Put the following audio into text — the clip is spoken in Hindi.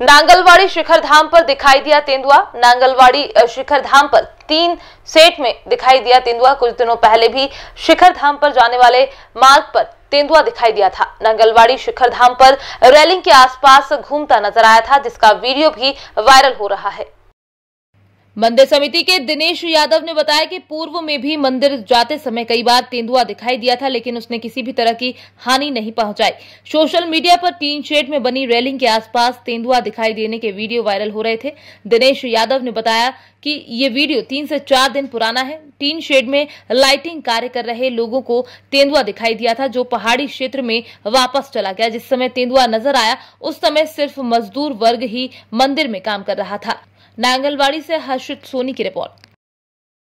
नांगलवाड़ी शिखर धाम पर दिखाई दिया तेंदुआ नांगलवाड़ी शिखर धाम पर तीन सेट में दिखाई दिया तेंदुआ कुछ दिनों पहले भी शिखर धाम पर जाने वाले मार्ग पर तेंदुआ दिखाई दिया था नांगलवाड़ी शिखर धाम पर रेलिंग के आसपास घूमता नजर आया था जिसका वीडियो भी वायरल हो रहा है मंदिर समिति के दिनेश यादव ने बताया कि पूर्व में भी मंदिर जाते समय कई बार तेंदुआ दिखाई दिया था लेकिन उसने किसी भी तरह की हानि नहीं पहुंचाई सोशल मीडिया पर टीन शेड में बनी रेलिंग के आसपास तेंदुआ दिखाई देने के वीडियो वायरल हो रहे थे दिनेश यादव ने बताया कि ये वीडियो तीन से चार दिन पुराना है टीन शेड में लाइटिंग कार्य कर रहे लोगों को तेंदुआ दिखाई दिया था जो पहाड़ी क्षेत्र में वापस चला गया जिस समय तेंदुआ नजर आया उस समय सिर्फ मजदूर वर्ग ही मंदिर में काम कर रहा था नांगलवाड़ी से हर्षित सोनी की रिपोर्ट